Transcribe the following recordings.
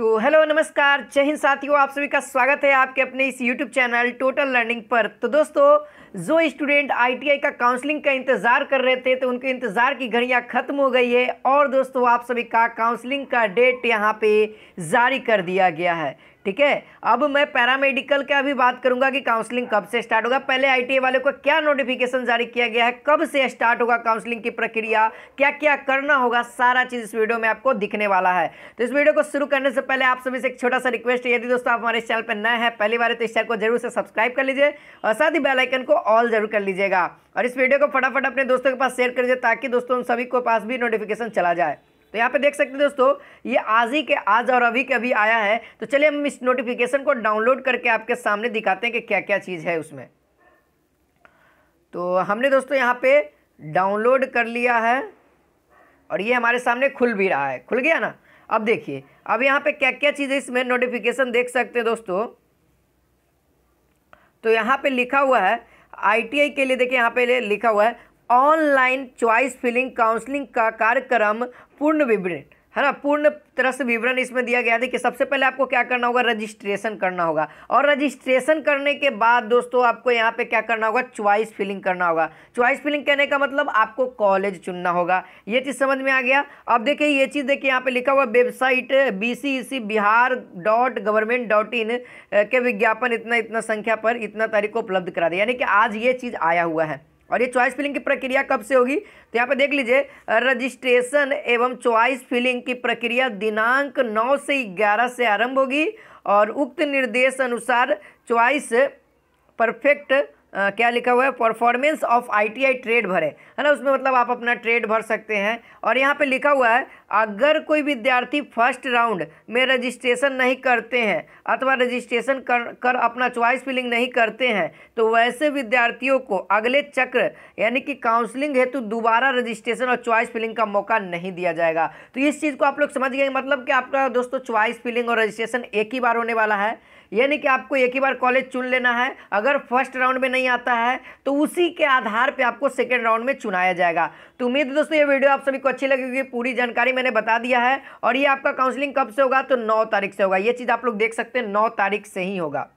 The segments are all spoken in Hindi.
तो हेलो नमस्कार जय हिंद साथियों आप सभी का स्वागत है आपके अपने इस यूट्यूब चैनल टोटल लर्निंग पर तो दोस्तों जो स्टूडेंट आईटीआई का काउंसलिंग का इंतज़ार कर रहे थे तो उनके इंतज़ार की घड़ियां ख़त्म हो गई है और दोस्तों आप सभी का काउंसलिंग का डेट यहाँ पे जारी कर दिया गया है ठीक है अब मैं पैरामेडिकल का भी बात करूंगा कि काउंसलिंग कब से स्टार्ट होगा पहले आईटीए वाले को क्या नोटिफिकेशन जारी किया गया है कब से स्टार्ट होगा काउंसलिंग की प्रक्रिया क्या क्या करना होगा सारा चीज़ इस वीडियो में आपको दिखने वाला है तो इस वीडियो को शुरू करने से पहले आप सभी से एक छोटा सा रिक्वेस्ट है यदि दोस्तों आप हमारे चैनल पर नए हैं पहली बार तो इस चैनल को जरूर से सब्सक्राइब कर लीजिए और साथ ही बेलाइकन को ऑल जरूर कर लीजिएगा और इस वीडियो को फटाफट अपने दोस्तों के पास शेयर कर लीजिए ताकि दोस्तों उन सभी को पास भी नोटिफिकेशन चला जाए तो यहाँ पे देख सकते हैं दोस्तों ये आज ही के आज और अभी के अभी आया है तो चलिए हम इस नोटिफिकेशन को डाउनलोड करके आपके सामने दिखाते हैं कि क्या क्या चीज़ है उसमें तो हमने दोस्तों यहाँ पे डाउनलोड कर लिया है और ये हमारे सामने खुल भी रहा है खुल गया ना अब देखिए अब यहाँ पे क्या क्या चीज़ें इसमें नोटिफिकेशन देख सकते हैं दोस्तों तो यहाँ पे लिखा हुआ है आईटीआई के लिए देखिए यहाँ पे लिखा हुआ है ऑनलाइन चॉइस फिलिंग काउंसलिंग का कार्यक्रम पूर्ण विवरण है ना पूर्ण तरह से विवरण इसमें दिया गया था कि सबसे पहले आपको क्या करना होगा रजिस्ट्रेशन करना होगा और रजिस्ट्रेशन करने के बाद दोस्तों आपको यहाँ पे क्या करना होगा च्वाइस फिलिंग करना होगा च्वाइस फिलिंग करने का मतलब आपको कॉलेज चुनना होगा ये चीज़ समझ में आ गया अब देखिए ये चीज़ देखिए यहाँ पे लिखा हुआ website B Bihar dot government dot in के विज्ञापन इतना इतना संख्या पर इतना तारीख को उपलब्ध करा दिया यानी कि आज ये चीज़ आया हुआ है और ये चॉइस फिलिंग की प्रक्रिया कब से होगी तो यहाँ पे देख लीजिए रजिस्ट्रेशन एवं चॉइस फिलिंग की प्रक्रिया दिनांक 9 से 11 से आरंभ होगी और उक्त निर्देश अनुसार चॉइस परफेक्ट क्या लिखा हुआ है परफॉर्मेंस ऑफ आईटीआई ट्रेड भरे है ना उसमें मतलब आप अपना ट्रेड भर सकते हैं और यहाँ पे लिखा हुआ है अगर कोई विद्यार्थी फर्स्ट राउंड में रजिस्ट्रेशन नहीं करते हैं अथवा रजिस्ट्रेशन कर कर अपना चॉइस फिलिंग नहीं करते हैं तो वैसे विद्यार्थियों को अगले चक्र यानी कि काउंसलिंग हेतु दोबारा रजिस्ट्रेशन और चॉइस फिलिंग का मौका नहीं दिया जाएगा तो इस चीज़ को आप लोग समझ गए मतलब कि आपका दोस्तों चॉइस फिलिंग और रजिस्ट्रेशन एक ही बार होने वाला है यानी कि आपको एक ही बार कॉलेज चुन लेना है अगर फर्स्ट राउंड में नहीं नहीं आता है तो उसी के आधार पे आपको सेकेंड राउंड में चुनाया जाएगा तो उम्मीद है दोस्तों ये वीडियो आप सभी को अच्छी लगेगी पूरी जानकारी मैंने बता दिया है और ये आपका काउंसलिंग कब से होगा तो नौ तारीख से होगा ये चीज़ आप लोग देख सकते हैं नौ तारीख से ही होगा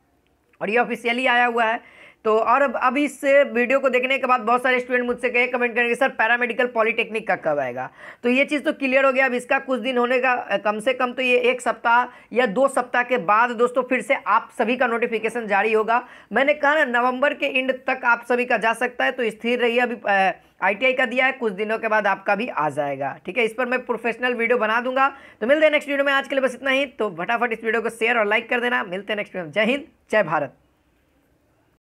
और ये ऑफिशियली आया हुआ है तो और अब अब इस वीडियो को देखने के बाद बहुत सारे स्टूडेंट मुझसे कहे कमेंट करेंगे सर पैरामेडिकल पॉलिटेक्निक का कब आएगा तो ये चीज़ तो क्लियर हो गया अब इसका कुछ दिन होने का कम से कम तो ये एक सप्ताह या दो सप्ताह के बाद दोस्तों फिर से आप सभी का नोटिफिकेशन जारी होगा मैंने कहा ना नवंबर के एंड तक आप सभी का जा सकता है तो स्थिर रही अभी आईटीआई का दिया है कुछ दिनों के बाद आपका भी आ जाएगा ठीक है इस पर मैं प्रोफेशनल वीडियो बना दूंगा तो मिलते हैं नेक्स्ट वीडियो में आज के लिए बस इतना ही तो फटाफट इस वीडियो को शेयर और लाइक कर देना मिलते हैं नेक्स्ट वीडियो में जय हिंद जय भारत